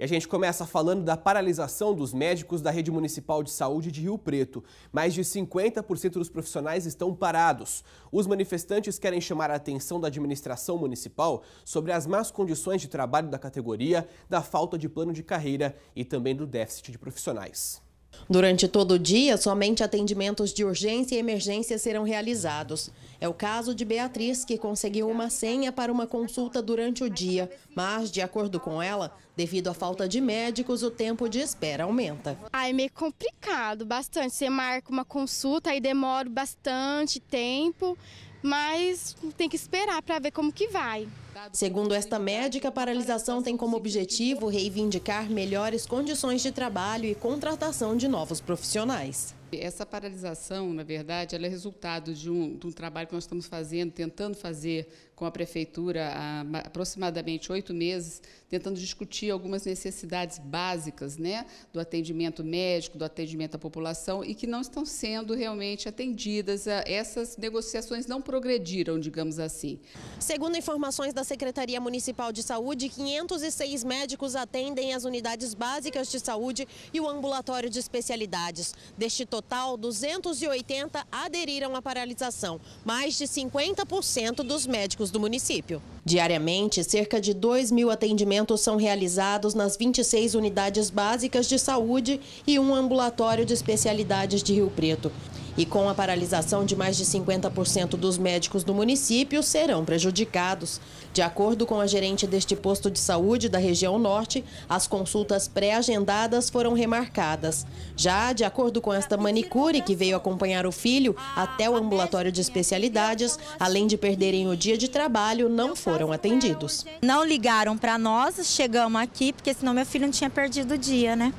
E a gente começa falando da paralisação dos médicos da rede municipal de saúde de Rio Preto. Mais de 50% dos profissionais estão parados. Os manifestantes querem chamar a atenção da administração municipal sobre as más condições de trabalho da categoria, da falta de plano de carreira e também do déficit de profissionais. Durante todo o dia, somente atendimentos de urgência e emergência serão realizados. É o caso de Beatriz, que conseguiu uma senha para uma consulta durante o dia, mas, de acordo com ela, devido à falta de médicos, o tempo de espera aumenta. Ah, é meio complicado, bastante. Você marca uma consulta e demora bastante tempo mas tem que esperar para ver como que vai. Segundo esta médica, a paralisação tem como objetivo reivindicar melhores condições de trabalho e contratação de novos profissionais. Essa paralisação, na verdade, ela é resultado de um, de um trabalho que nós estamos fazendo, tentando fazer com a prefeitura há aproximadamente oito meses, tentando discutir algumas necessidades básicas né, do atendimento médico, do atendimento à população, e que não estão sendo realmente atendidas. Ah, essas negociações não progrediram, digamos assim. Segundo informações da Secretaria Municipal de Saúde, 506 médicos atendem as unidades básicas de saúde e o ambulatório de especialidades. Deste total, 280 aderiram à paralisação, mais de 50% dos médicos do município. Diariamente, cerca de 2 mil atendimentos são realizados nas 26 unidades básicas de saúde e um ambulatório de especialidades de Rio Preto. E com a paralisação de mais de 50% dos médicos do município, serão prejudicados. De acordo com a gerente deste posto de saúde da região norte, as consultas pré-agendadas foram remarcadas. Já, de acordo com esta manicure, que veio acompanhar o filho até o ambulatório de especialidades, além de perderem o dia de trabalho, não foram atendidos. Não ligaram para nós, chegamos aqui, porque senão meu filho não tinha perdido o dia, né?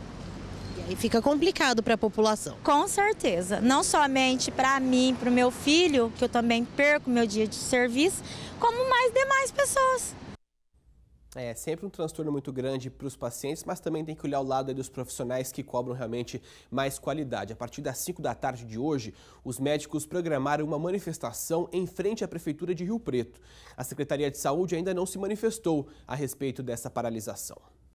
E fica complicado para a população. Com certeza. Não somente para mim, para o meu filho, que eu também perco meu dia de serviço, como mais demais pessoas. É sempre um transtorno muito grande para os pacientes, mas também tem que olhar o lado dos profissionais que cobram realmente mais qualidade. A partir das 5 da tarde de hoje, os médicos programaram uma manifestação em frente à Prefeitura de Rio Preto. A Secretaria de Saúde ainda não se manifestou a respeito dessa paralisação.